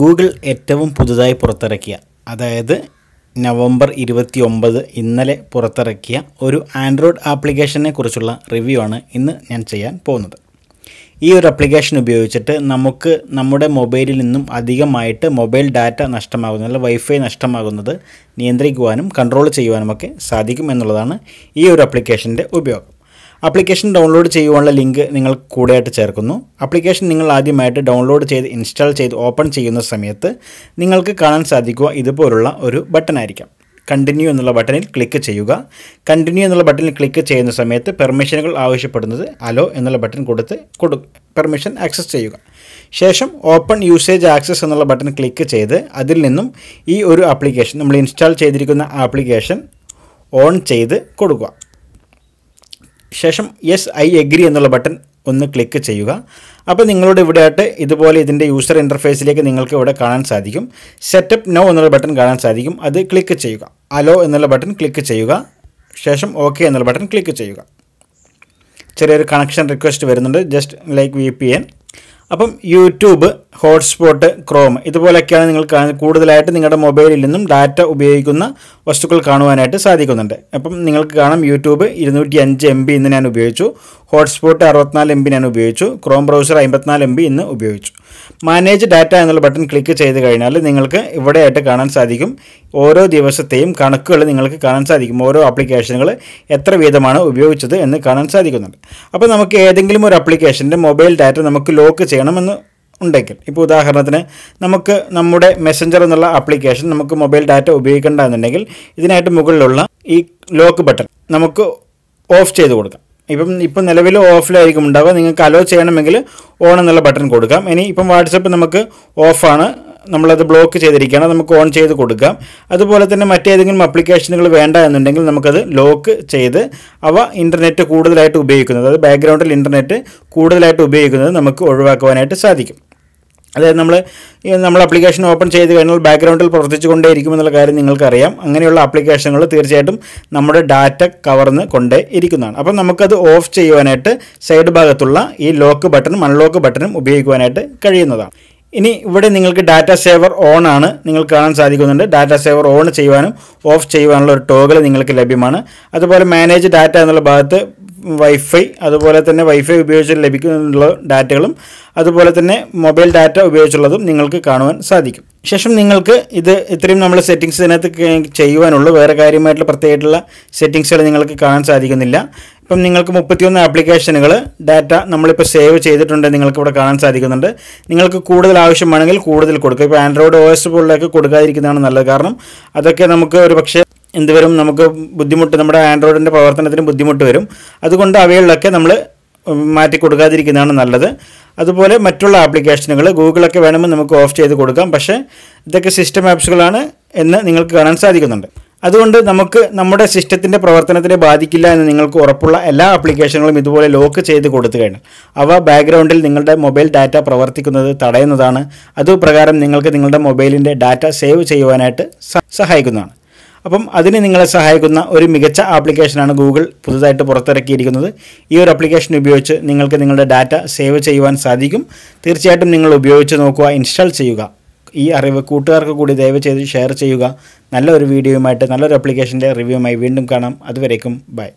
Google ഏറ്റവും പുതുതായി പുറത്തിറക്കിയ അതായത് നവംബർ ഇരുപത്തി ഒമ്പത് ഇന്നലെ പുറത്തിറക്കിയ ഒരു ആൻഡ്രോയിഡ് ആപ്ലിക്കേഷനെ കുറിച്ചുള്ള റിവ്യൂ ആണ് ഇന്ന് ഞാൻ ചെയ്യാൻ പോകുന്നത് ഈ ഒരു ആപ്ലിക്കേഷൻ ഉപയോഗിച്ചിട്ട് നമുക്ക് നമ്മുടെ മൊബൈലിൽ നിന്നും അധികമായിട്ട് മൊബൈൽ ഡാറ്റ നഷ്ടമാകുന്നത് അല്ലെങ്കിൽ വൈഫൈ നഷ്ടമാകുന്നത് നിയന്ത്രിക്കുവാനും കൺട്രോൾ ചെയ്യുവാനുമൊക്കെ സാധിക്കും എന്നുള്ളതാണ് ഈ ഒരു ആപ്ലിക്കേഷൻ്റെ ഉപയോഗം ആപ്ലിക്കേഷൻ ഡൗൺലോഡ് ചെയ്യുവാനുള്ള ലിങ്ക് നിങ്ങൾ കൂടെയായിട്ട് ചേർക്കുന്നു ആപ്ലിക്കേഷൻ നിങ്ങൾ ആദ്യമായിട്ട് ഡൗൺലോഡ് ചെയ്ത് ഇൻസ്റ്റാൾ ചെയ്ത് ഓപ്പൺ ചെയ്യുന്ന സമയത്ത് നിങ്ങൾക്ക് കാണാൻ സാധിക്കുക ഇതുപോലുള്ള ഒരു ബട്ടൺ ആയിരിക്കാം കണ്ടിന്യൂ എന്നുള്ള ബട്ടണിൽ ക്ലിക്ക് ചെയ്യുക കണ്ടിന്യൂ എന്നുള്ള ബട്ടണിൽ ക്ലിക്ക് ചെയ്യുന്ന സമയത്ത് പെർമിഷനുകൾ ആവശ്യപ്പെടുന്നത് അലോ എന്നുള്ള ബട്ടൺ കൊടുത്ത് കൊടു പെർമിഷൻ ആക്സസ് ചെയ്യുക ശേഷം ഓപ്പൺ യൂസേജ് ആക്സസ് എന്നുള്ള ബട്ടൺ ക്ലിക്ക് ചെയ്ത് അതിൽ നിന്നും ഈ ഒരു ആപ്ലിക്കേഷൻ നമ്മൾ ഇൻസ്റ്റാൾ ചെയ്തിരിക്കുന്ന ആപ്ലിക്കേഷൻ ഓൺ ചെയ്ത് കൊടുക്കുക ശേഷം യെസ് ഐ എഗ്രി എന്നുള്ള ബട്ടൺ ഒന്ന് ക്ലിക്ക് ചെയ്യുക അപ്പോൾ നിങ്ങളോട് ഇവിടെ ആയിട്ട് ഇതുപോലെ ഇതിൻ്റെ യൂസർ ഇൻ്റർഫേസിലേക്ക് നിങ്ങൾക്ക് ഇവിടെ കാണാൻ സാധിക്കും സെറ്റപ്പ് നോ എന്നുള്ള ബട്ടൺ കാണാൻ സാധിക്കും അത് ക്ലിക്ക് ചെയ്യുക അലോ എന്നുള്ള ബട്ടൺ ക്ലിക്ക് ചെയ്യുക ശേഷം ഓക്കെ എന്നുള്ള ബട്ടൺ ക്ലിക്ക് ചെയ്യുക ചെറിയൊരു കണക്ഷൻ റിക്വസ്റ്റ് വരുന്നുണ്ട് just like V P N അപ്പം യൂട്യൂബ് ഹോട്ട്സ്പോട്ട് ക്രോം ഇതുപോലെയൊക്കെയാണ് നിങ്ങൾ കൂടുതലായിട്ട് നിങ്ങളുടെ മൊബൈലിൽ നിന്നും ഡാറ്റ ഉപയോഗിക്കുന്ന വസ്തുക്കൾ കാണുവാനായിട്ട് സാധിക്കുന്നുണ്ട് അപ്പം നിങ്ങൾക്ക് കാണാം യൂട്യൂബ് ഇരുന്നൂറ്റി അഞ്ച് എം ബി ഇന്ന് ഞാൻ ഉപയോഗിച്ചു ഹോട്ട്സ്പോട്ട് അറുപത്തിനാല് എം ബി ഞാൻ ഉപയോഗിച്ചു ക്രോം ബ്രൗസർ അമ്പത്തിനാല് എം ബി ഇന്ന് ഉപയോഗിച്ചു മാനേജ് ഡാറ്റ എന്നുള്ള ബട്ടൺ ക്ലിക്ക് ചെയ്ത് കഴിഞ്ഞാൽ നിങ്ങൾക്ക് ഇവിടെയായിട്ട് കാണാൻ സാധിക്കും ഓരോ ദിവസത്തെയും കണക്കുകൾ നിങ്ങൾക്ക് കാണാൻ സാധിക്കും ഓരോ ആപ്ലിക്കേഷനുകൾ എത്ര വീതമാണ് ഉപയോഗിച്ചത് എന്ന് കാണാൻ സാധിക്കുന്നുണ്ട് അപ്പോൾ നമുക്ക് ഏതെങ്കിലും ഒരു ആപ്ലിക്കേഷൻ്റെ മൊബൈൽ ഡാറ്റ നമുക്ക് ലോക്ക് ചെയ്യണമെന്ന് ഉണ്ടെങ്കിൽ ഇപ്പോൾ ഉദാഹരണത്തിന് നമുക്ക് നമ്മുടെ മെസ്സഞ്ചർ എന്നുള്ള ആപ്ലിക്കേഷൻ നമുക്ക് മൊബൈൽ ഡാറ്റ ഉപയോഗിക്കേണ്ട എന്നുണ്ടെങ്കിൽ ഇതിനായിട്ട് മുകളിലുള്ള ഈ ലോക്ക് ബട്ടൺ നമുക്ക് ഓഫ് ചെയ്ത് കൊടുക്കാം ഇപ്പം ഇപ്പം നിലവിൽ ഓഫിലായിരിക്കും ഉണ്ടാവുക നിങ്ങൾക്ക് അലോ ചെയ്യണമെങ്കിൽ ഓൺ എന്നുള്ള ബട്ടൺ കൊടുക്കാം ഇനി ഇപ്പം വാട്സപ്പ് നമുക്ക് ഓഫാണ് നമ്മളത് ബ്ലോക്ക് ചെയ്തിരിക്കുകയാണ് നമുക്ക് ഓൺ ചെയ്ത് കൊടുക്കാം അതുപോലെ തന്നെ മറ്റേതെങ്കിലും അപ്ലിക്കേഷനുകൾ വേണ്ട എന്നുണ്ടെങ്കിൽ നമുക്കത് ലോക്ക് ചെയ്ത് അവ ഇൻ്റർനെറ്റ് കൂടുതലായിട്ട് ഉപയോഗിക്കുന്നത് അത് ബാക്ക്ഗ്രൗണ്ടിൽ ഇൻ്റർനെറ്റ് കൂടുതലായിട്ട് ഉപയോഗിക്കുന്നത് നമുക്ക് ഒഴിവാക്കുവാനായിട്ട് സാധിക്കും അതായത് നമ്മൾ നമ്മൾ ആപ്ലിക്കേഷൻ ഓപ്പൺ ചെയ്ത് കഴിഞ്ഞാൽ ബാക്ക്ഗ്രൗണ്ടിൽ പ്രവർത്തിച്ചുകൊണ്ടേയിരിക്കും എന്നുള്ള കാര്യം നിങ്ങൾക്കറിയാം അങ്ങനെയുള്ള ആപ്ലിക്കേഷനുകൾ തീർച്ചയായിട്ടും നമ്മുടെ ഡാറ്റ കവർന്ന് കൊണ്ടേ ഇരിക്കുന്നതാണ് അപ്പം നമുക്കത് ഓഫ് ചെയ്യുവാനായിട്ട് സൈഡ് ഭാഗത്തുള്ള ഈ ലോക്ക് ബട്ടണും അൺലോക്ക് ബട്ടണും ഉപയോഗിക്കുവാനായിട്ട് കഴിയുന്നതാണ് ഇനി ഇവിടെ നിങ്ങൾക്ക് ഡാറ്റ സേവർ ഓൺ ആണ് നിങ്ങൾക്ക് കാണാൻ സാധിക്കുന്നുണ്ട് ഡാറ്റ സേവർ ഓൺ ചെയ്യുവാനും ഓഫ് ചെയ്യുവാനുള്ള ഒരു ടോഗിൾ നിങ്ങൾക്ക് ലഭ്യമാണ് അതുപോലെ മാനേജ് ഡാറ്റ എന്നുള്ള ഭാഗത്ത് വൈഫൈ അതുപോലെ തന്നെ വൈഫൈ ഉപയോഗിച്ച് ലഭിക്കുന്ന ഡാറ്റകളും അതുപോലെ തന്നെ മൊബൈൽ ഡാറ്റ ഉപയോഗിച്ചുള്ളതും നിങ്ങൾക്ക് കാണുവാൻ സാധിക്കും ശേഷം നിങ്ങൾക്ക് ഇത് ഇത്രയും നമ്മൾ സെറ്റിങ്സ് ഇതിനകത്ത് ചെയ്യുവാനുള്ളൂ വേറെ കാര്യമായിട്ടുള്ള പ്രത്യേകമായിട്ടുള്ള സെറ്റിങ്സുകൾ നിങ്ങൾക്ക് കാണാൻ സാധിക്കുന്നില്ല ഇപ്പം നിങ്ങൾക്ക് മുപ്പത്തിയൊന്ന് ആപ്ലിക്കേഷനുകൾ ഡാറ്റ നമ്മളിപ്പോൾ സേവ് ചെയ്തിട്ടുണ്ട് നിങ്ങൾക്ക് ഇവിടെ കാണാൻ സാധിക്കുന്നുണ്ട് നിങ്ങൾക്ക് കൂടുതൽ ആവശ്യമാണെങ്കിൽ കൂടുതൽ കൊടുക്കുക ഇപ്പോൾ ആൻഡ്രോയിഡ് ഒ എസ് പോലുള്ളതൊക്കെ കൊടുക്കാതിരിക്കുന്നതാണ് നല്ലത് കാരണം അതൊക്കെ നമുക്ക് ഒരു പക്ഷേ എന്ത് വരും നമുക്ക് ബുദ്ധിമുട്ട് നമ്മുടെ ആൻഡ്രോയിഡിൻ്റെ പ്രവർത്തനത്തിന് ബുദ്ധിമുട്ട് വരും അതുകൊണ്ട് അവയിലൊക്കെ നമ്മൾ മാറ്റി കൊടുക്കാതിരിക്കുന്നതാണ് നല്ലത് അതുപോലെ മറ്റുള്ള ആപ്ലിക്കേഷനുകൾ ഗൂഗിളൊക്കെ വേണമെങ്കിൽ നമുക്ക് ഓഫ് ചെയ്ത് കൊടുക്കാം പക്ഷേ ഇതൊക്കെ സിസ്റ്റം ആപ്സുകളാണ് എന്ന് നിങ്ങൾക്ക് കാണാൻ സാധിക്കുന്നുണ്ട് അതുകൊണ്ട് നമുക്ക് നമ്മുടെ സിസ്റ്റത്തിൻ്റെ പ്രവർത്തനത്തിനെ ബാധിക്കില്ല എന്ന് നിങ്ങൾക്ക് ഉറപ്പുള്ള എല്ലാ ആപ്ലിക്കേഷനുകളും ഇതുപോലെ ലോക്ക് ചെയ്ത് കൊടുത്തു കഴിഞ്ഞാൽ അവ ബാക്ക്ഗ്രൗണ്ടിൽ നിങ്ങളുടെ മൊബൈൽ ഡാറ്റ പ്രവർത്തിക്കുന്നത് തടയുന്നതാണ് അതുപ്രകാരം നിങ്ങൾക്ക് നിങ്ങളുടെ മൊബൈലിൻ്റെ ഡാറ്റ സേവ് ചെയ്യുവാനായിട്ട് സഹായിക്കുന്നതാണ് അപ്പം അതിന് നിങ്ങളെ സഹായിക്കുന്ന ഒരു മികച്ച ആപ്ലിക്കേഷനാണ് ഗൂഗിൾ പുതുതായിട്ട് പുറത്തിറക്കിയിരിക്കുന്നത് ഈ ഒരു ആപ്ലിക്കേഷൻ ഉപയോഗിച്ച് നിങ്ങൾക്ക് നിങ്ങളുടെ ഡാറ്റ സേവ് ചെയ്യുവാൻ സാധിക്കും തീർച്ചയായിട്ടും നിങ്ങൾ ഉപയോഗിച്ച് നോക്കുക ഇൻസ്റ്റാൾ ചെയ്യുക ഈ അറിവ് കൂട്ടുകാർക്ക് കൂടി ദയവ് ചെയ്ത് ഷെയർ ചെയ്യുക നല്ലൊരു വീഡിയോയുമായിട്ട് നല്ലൊരു ആപ്ലിക്കേഷൻ്റെ റിവ്യൂമായി വീണ്ടും കാണാം അതുവരേക്കും ബൈ